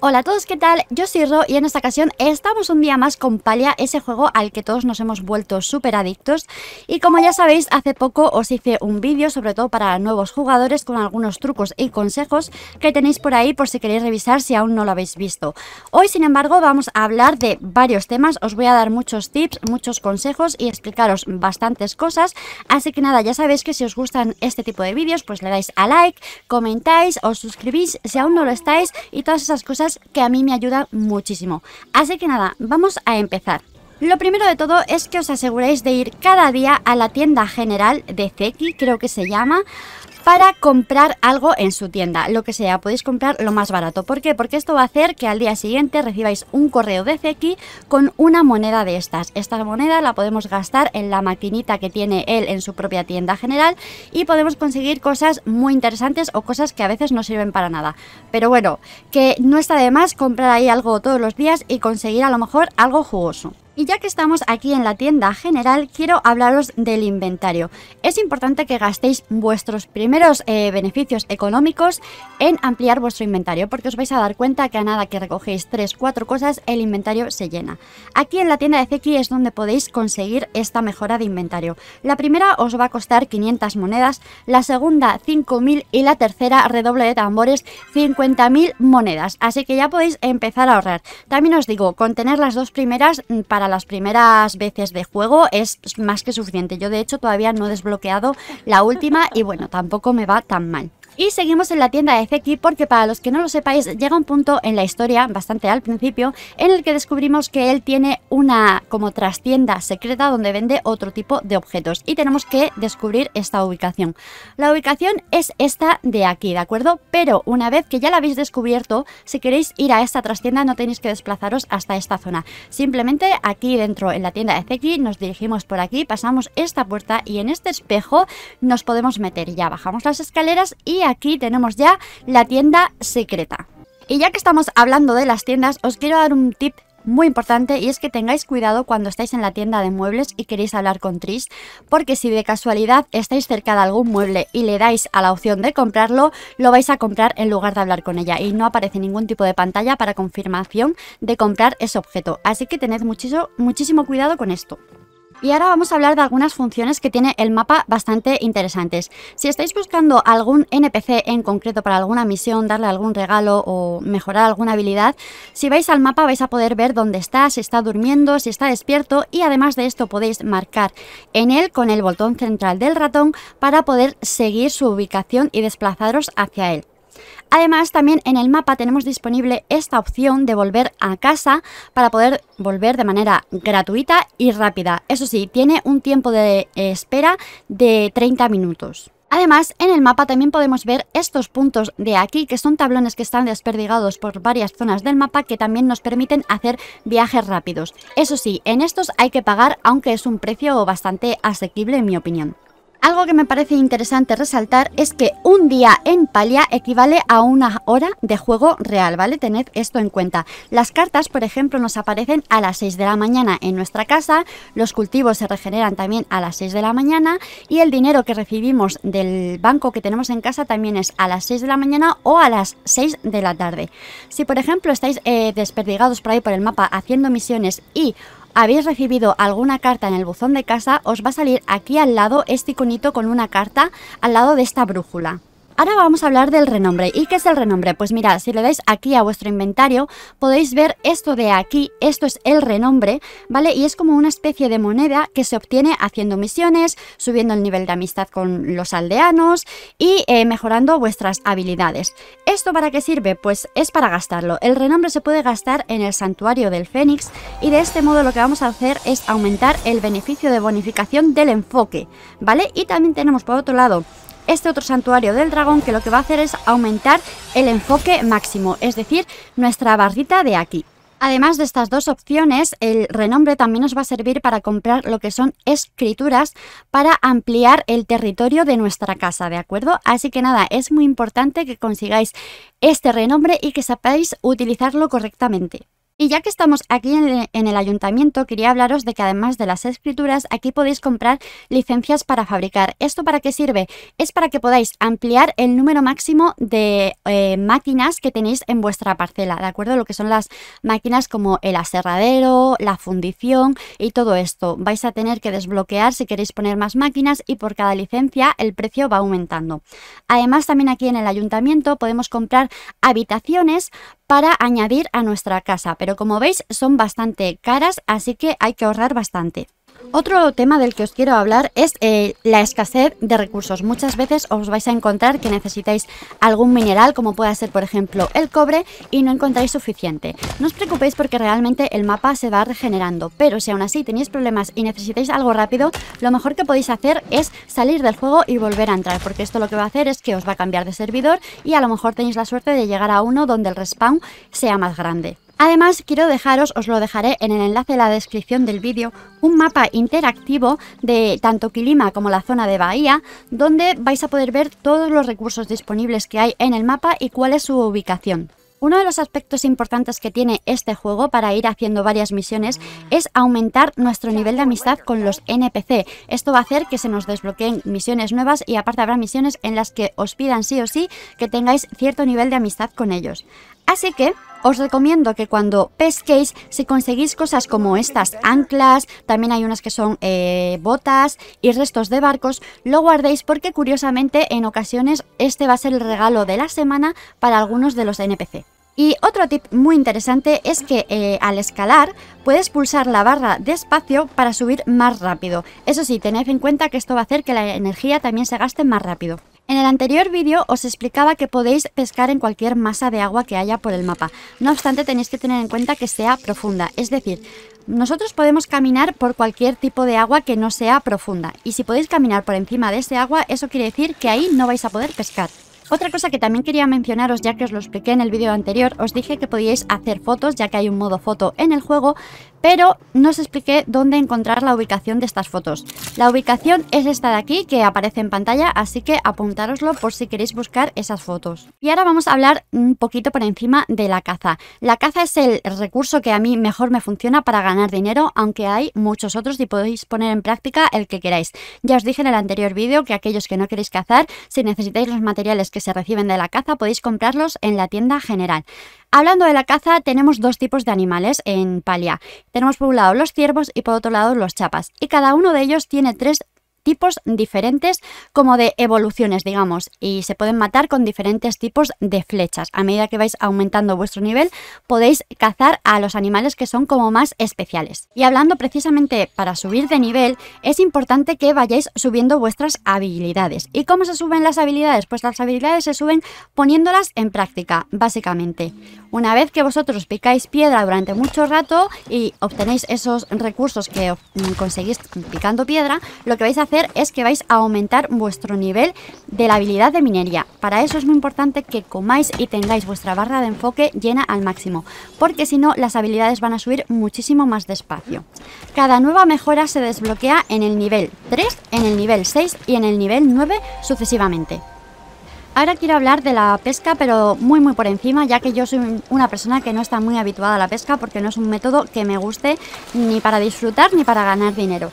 Hola a todos, ¿qué tal? Yo soy Ro y en esta ocasión estamos un día más con Palia, ese juego al que todos nos hemos vuelto súper adictos. Y como ya sabéis, hace poco os hice un vídeo, sobre todo para nuevos jugadores, con algunos trucos y consejos que tenéis por ahí por si queréis revisar si aún no lo habéis visto. Hoy, sin embargo, vamos a hablar de varios temas, os voy a dar muchos tips, muchos consejos y explicaros bastantes cosas. Así que nada, ya sabéis que si os gustan este tipo de vídeos, pues le dais a like, comentáis, os suscribís si aún no lo estáis y todas esas cosas que a mí me ayudan muchísimo. Así que nada, vamos a empezar. Lo primero de todo es que os aseguréis de ir cada día a la tienda general de Zeki, creo que se llama, para comprar algo en su tienda, lo que sea, podéis comprar lo más barato. ¿Por qué? Porque esto va a hacer que al día siguiente recibáis un correo de CX con una moneda de estas. Esta moneda la podemos gastar en la maquinita que tiene él en su propia tienda general y podemos conseguir cosas muy interesantes o cosas que a veces no sirven para nada. Pero bueno, que no está de más comprar ahí algo todos los días y conseguir a lo mejor algo jugoso. Y ya que estamos aquí en la tienda general, quiero hablaros del inventario. Es importante que gastéis vuestros primeros eh, beneficios económicos en ampliar vuestro inventario, porque os vais a dar cuenta que a nada que recogéis 3, 4 cosas, el inventario se llena. Aquí en la tienda de Zeki es donde podéis conseguir esta mejora de inventario. La primera os va a costar 500 monedas, la segunda 5.000 y la tercera, redoble de tambores, 50.000 monedas. Así que ya podéis empezar a ahorrar. También os digo, con tener las dos primeras mm, para las primeras veces de juego es más que suficiente. Yo de hecho todavía no he desbloqueado la última y bueno, tampoco me va tan mal. Y seguimos en la tienda de Zeki porque para los que no lo sepáis llega un punto en la historia, bastante al principio, en el que descubrimos que él tiene una como trastienda secreta donde vende otro tipo de objetos y tenemos que descubrir esta ubicación. La ubicación es esta de aquí, ¿de acuerdo? Pero una vez que ya la habéis descubierto, si queréis ir a esta trastienda no tenéis que desplazaros hasta esta zona. Simplemente aquí dentro en la tienda de Zeki nos dirigimos por aquí, pasamos esta puerta y en este espejo nos podemos meter. Ya bajamos las escaleras y aquí tenemos ya la tienda secreta. Y ya que estamos hablando de las tiendas, os quiero dar un tip muy importante y es que tengáis cuidado cuando estáis en la tienda de muebles y queréis hablar con Tris, porque si de casualidad estáis cerca de algún mueble y le dais a la opción de comprarlo, lo vais a comprar en lugar de hablar con ella y no aparece ningún tipo de pantalla para confirmación de comprar ese objeto. Así que tened muchísimo, muchísimo cuidado con esto. Y ahora vamos a hablar de algunas funciones que tiene el mapa bastante interesantes. Si estáis buscando algún NPC en concreto para alguna misión, darle algún regalo o mejorar alguna habilidad, si vais al mapa vais a poder ver dónde está, si está durmiendo, si está despierto y además de esto podéis marcar en él con el botón central del ratón para poder seguir su ubicación y desplazaros hacia él. Además, también en el mapa tenemos disponible esta opción de volver a casa para poder volver de manera gratuita y rápida. Eso sí, tiene un tiempo de espera de 30 minutos. Además, en el mapa también podemos ver estos puntos de aquí, que son tablones que están desperdigados por varias zonas del mapa que también nos permiten hacer viajes rápidos. Eso sí, en estos hay que pagar, aunque es un precio bastante asequible en mi opinión. Algo que me parece interesante resaltar es que un día en palia equivale a una hora de juego real, ¿vale? Tened esto en cuenta. Las cartas, por ejemplo, nos aparecen a las 6 de la mañana en nuestra casa, los cultivos se regeneran también a las 6 de la mañana y el dinero que recibimos del banco que tenemos en casa también es a las 6 de la mañana o a las 6 de la tarde. Si, por ejemplo, estáis eh, desperdigados por ahí por el mapa haciendo misiones y habéis recibido alguna carta en el buzón de casa, os va a salir aquí al lado este iconito con una carta al lado de esta brújula. Ahora vamos a hablar del renombre. ¿Y qué es el renombre? Pues mira, si le dais aquí a vuestro inventario, podéis ver esto de aquí, esto es el renombre, ¿vale? Y es como una especie de moneda que se obtiene haciendo misiones, subiendo el nivel de amistad con los aldeanos y eh, mejorando vuestras habilidades. ¿Esto para qué sirve? Pues es para gastarlo. El renombre se puede gastar en el santuario del Fénix y de este modo lo que vamos a hacer es aumentar el beneficio de bonificación del enfoque, ¿vale? Y también tenemos por otro lado este otro santuario del dragón que lo que va a hacer es aumentar el enfoque máximo, es decir, nuestra barrita de aquí. Además de estas dos opciones, el renombre también nos va a servir para comprar lo que son escrituras para ampliar el territorio de nuestra casa, ¿de acuerdo? Así que nada, es muy importante que consigáis este renombre y que sepáis utilizarlo correctamente. Y ya que estamos aquí en el, ayuntamiento, quería hablaros de que además de las escrituras, aquí podéis comprar licencias para fabricar. ¿Esto para qué sirve? Es para que podáis ampliar el número máximo de eh, máquinas que tenéis en vuestra parcela, ¿de acuerdo? Lo que son las máquinas como el aserradero, la fundición y todo esto. Vais a tener que desbloquear si queréis poner más máquinas y por cada licencia el precio va aumentando. Además, también aquí en el ayuntamiento podemos comprar habitaciones para añadir a nuestra casa pero como veis son bastante caras, así que hay que ahorrar bastante. Otro tema del que os quiero hablar es eh, la escasez de recursos. Muchas veces os vais a encontrar que necesitáis algún mineral, como pueda ser por ejemplo el cobre, y no encontráis suficiente. No os preocupéis porque realmente el mapa se va regenerando, pero si aún así tenéis problemas y necesitáis algo rápido, lo mejor que podéis hacer es salir del juego y volver a entrar, porque esto lo que va a hacer es que os va a cambiar de servidor y a lo mejor tenéis la suerte de llegar a uno donde el respawn sea más grande. Además, quiero dejaros, os lo dejaré en el enlace de la descripción del vídeo, un mapa interactivo de tanto Kilima como la zona de Bahía, donde vais a poder ver todos los recursos disponibles que hay en el mapa y cuál es su ubicación. Uno de los aspectos importantes que tiene este juego para ir haciendo varias misiones es aumentar nuestro nivel de amistad con los NPC. Esto va a hacer que se nos desbloqueen misiones nuevas y aparte habrá misiones en las que os pidan sí o sí que tengáis cierto nivel de amistad con ellos. Así que os recomiendo que cuando pesquéis, si conseguís cosas como estas anclas, también hay unas que son eh, botas y restos de barcos, lo guardéis porque curiosamente en ocasiones este va a ser el regalo de la semana para algunos de los NPC. Y otro tip muy interesante es que eh, al escalar puedes pulsar la barra de espacio para subir más rápido. Eso sí, tened en cuenta que esto va a hacer que la energía también se gaste más rápido. En el anterior vídeo os explicaba que podéis pescar en cualquier masa de agua que haya por el mapa. No obstante, tenéis que tener en cuenta que sea profunda, es decir, nosotros podemos caminar por cualquier tipo de agua que no sea profunda y si podéis caminar por encima de ese agua, eso quiere decir que ahí no vais a poder pescar. Otra cosa que también quería mencionaros, ya que os lo expliqué en el vídeo anterior, os dije que podíais hacer fotos, ya que hay un modo foto en el juego, pero no os expliqué dónde encontrar la ubicación de estas fotos. La ubicación es esta de aquí que aparece en pantalla, así que apuntároslo por si queréis buscar esas fotos. Y ahora vamos a hablar un poquito por encima de la caza. La caza es el recurso que a mí mejor me funciona para ganar dinero, aunque hay muchos otros y podéis poner en práctica el que queráis. Ya os dije en el anterior vídeo que aquellos que no queréis cazar, si necesitáis los materiales que se reciben de la caza, podéis comprarlos en la tienda general. Hablando de la caza, tenemos dos tipos de animales en Palia. Tenemos por un lado los ciervos y por otro lado los chapas, y cada uno de ellos tiene tres tipos diferentes como de evoluciones, digamos, y se pueden matar con diferentes tipos de flechas. A medida que vais aumentando vuestro nivel, podéis cazar a los animales que son como más especiales. Y hablando precisamente para subir de nivel, es importante que vayáis subiendo vuestras habilidades. ¿Y cómo se suben las habilidades? Pues las habilidades se suben poniéndolas en práctica, básicamente. Una vez que vosotros picáis piedra durante mucho rato y obtenéis esos recursos que mm, conseguís picando piedra, lo que vais a hacer es que vais a aumentar vuestro nivel de la habilidad de minería. Para eso es muy importante que comáis y tengáis vuestra barra de enfoque llena al máximo, porque si no las habilidades van a subir muchísimo más despacio. Cada nueva mejora se desbloquea en el nivel 3, en el nivel 6 y en el nivel 9 sucesivamente. Ahora quiero hablar de la pesca, pero muy muy por encima, ya que yo soy una persona que no está muy habituada a la pesca porque no es un método que me guste ni para disfrutar ni para ganar dinero.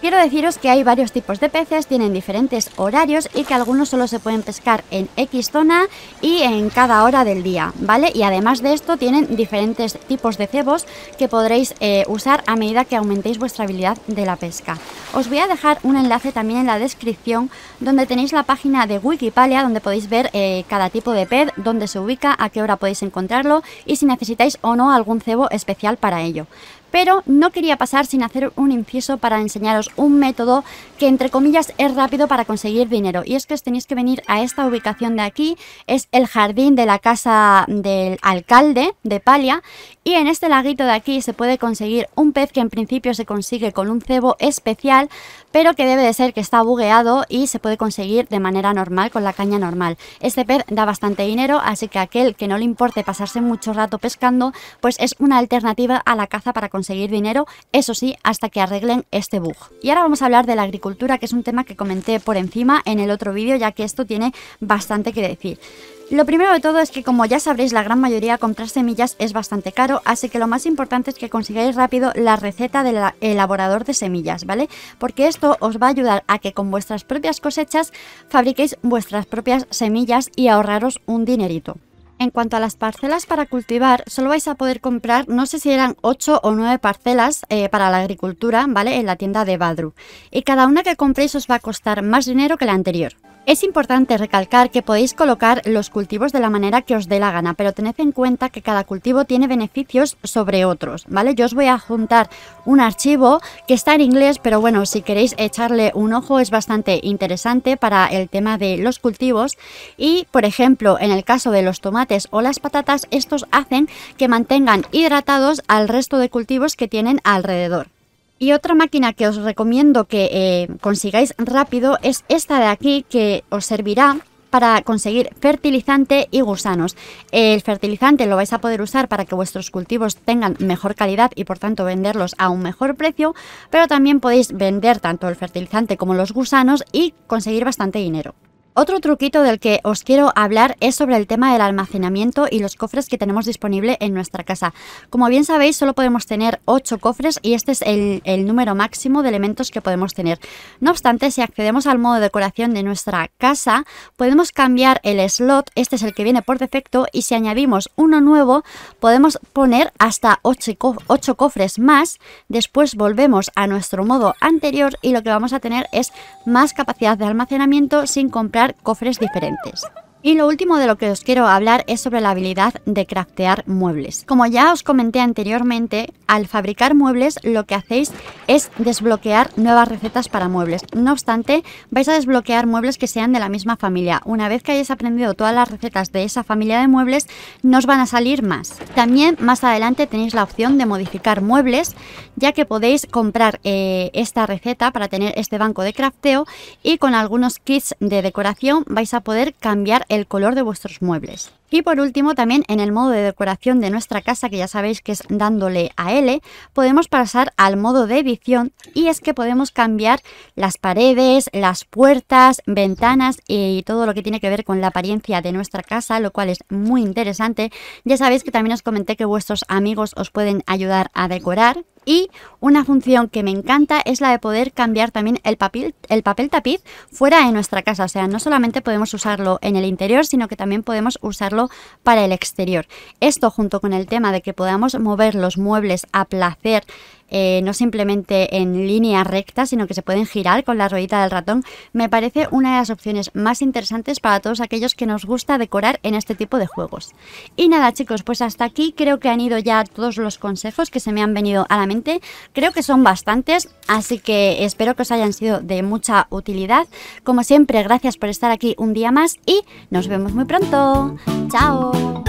Quiero deciros que hay varios tipos de peces, tienen diferentes horarios y que algunos solo se pueden pescar en X zona y en cada hora del día, ¿vale? Y además de esto tienen diferentes tipos de cebos que podréis eh, usar a medida que aumentéis vuestra habilidad de la pesca. Os voy a dejar un enlace también en la descripción donde tenéis la página de Wikipalia donde podéis ver eh, cada tipo de pez, dónde se ubica, a qué hora podéis encontrarlo y si necesitáis o no algún cebo especial para ello pero no quería pasar sin hacer un inciso para enseñaros un método que entre comillas es rápido para conseguir dinero y es que os tenéis que venir a esta ubicación de aquí, es el jardín de la casa del alcalde de Palia y en este laguito de aquí se puede conseguir un pez que en principio se consigue con un cebo especial pero que debe de ser que está bugueado y se puede conseguir de manera normal con la caña normal. Este pez da bastante dinero así que aquel que no le importe pasarse mucho rato pescando pues es una alternativa a la caza para conseguir conseguir dinero, eso sí, hasta que arreglen este bug. Y ahora vamos a hablar de la agricultura, que es un tema que comenté por encima en el otro vídeo, ya que esto tiene bastante que decir. Lo primero de todo es que como ya sabréis la gran mayoría comprar semillas es bastante caro, así que lo más importante es que consigáis rápido la receta del elaborador de semillas, ¿vale? Porque esto os va a ayudar a que con vuestras propias cosechas fabriquéis vuestras propias semillas y ahorraros un dinerito. En cuanto a las parcelas para cultivar, solo vais a poder comprar, no sé si eran 8 o 9 parcelas eh, para la agricultura, ¿vale? En la tienda de Badru. Y cada una que compréis os va a costar más dinero que la anterior. Es importante recalcar que podéis colocar los cultivos de la manera que os dé la gana, pero tened en cuenta que cada cultivo tiene beneficios sobre otros, ¿vale? Yo os voy a juntar un archivo que está en inglés, pero bueno, si queréis echarle un ojo es bastante interesante para el tema de los cultivos y, por ejemplo, en el caso de los tomates o las patatas, estos hacen que mantengan hidratados al resto de cultivos que tienen alrededor. Y otra máquina que os recomiendo que eh, consigáis rápido es esta de aquí que os servirá para conseguir fertilizante y gusanos. El fertilizante lo vais a poder usar para que vuestros cultivos tengan mejor calidad y por tanto venderlos a un mejor precio, pero también podéis vender tanto el fertilizante como los gusanos y conseguir bastante dinero. Otro truquito del que os quiero hablar es sobre el tema del almacenamiento y los cofres que tenemos disponible en nuestra casa. Como bien sabéis, solo podemos tener 8 cofres y este es el, número máximo de elementos que podemos tener. No obstante, si accedemos al modo de decoración de nuestra casa, podemos cambiar el slot, este es el que viene por defecto, y si añadimos uno nuevo, podemos poner hasta 8, 8 cofres más. Después volvemos a nuestro modo anterior y lo que vamos a tener es más capacidad de almacenamiento sin comprar cofres diferentes. Y lo último de lo que os quiero hablar es sobre la habilidad de craftear muebles. Como ya os comenté anteriormente, al fabricar muebles lo que hacéis es desbloquear nuevas recetas para muebles. No obstante, vais a desbloquear muebles que sean de la misma familia. Una vez que hayáis aprendido todas las recetas de esa familia de muebles, no os van a salir más. También más adelante tenéis la opción de modificar muebles, ya que podéis comprar eh, esta receta para tener este banco de crafteo y con algunos kits de decoración vais a poder cambiar el color de vuestros muebles. Y por último, también en el modo de decoración de nuestra casa, que ya sabéis que es dándole a L, podemos pasar al modo de edición y es que podemos cambiar las paredes, las puertas, ventanas y todo lo que tiene que ver con la apariencia de nuestra casa, lo cual es muy interesante. Ya sabéis que también os comenté que vuestros amigos os pueden ayudar a decorar, y una función que me encanta es la de poder cambiar también el papel, el papel tapiz fuera de nuestra casa. O sea, no solamente podemos usarlo en el interior, sino que también podemos usarlo para el exterior. Esto junto con el tema de que podamos mover los muebles a placer eh, no simplemente en línea recta, sino que se pueden girar con la ruedita del ratón, me parece una de las opciones más interesantes para todos aquellos que nos gusta decorar en este tipo de juegos. Y nada chicos, pues hasta aquí creo que han ido ya todos los consejos que se me han venido a la mente. Creo que son bastantes, así que espero que os hayan sido de mucha utilidad. Como siempre, gracias por estar aquí un día más y nos vemos muy pronto. ¡Chao!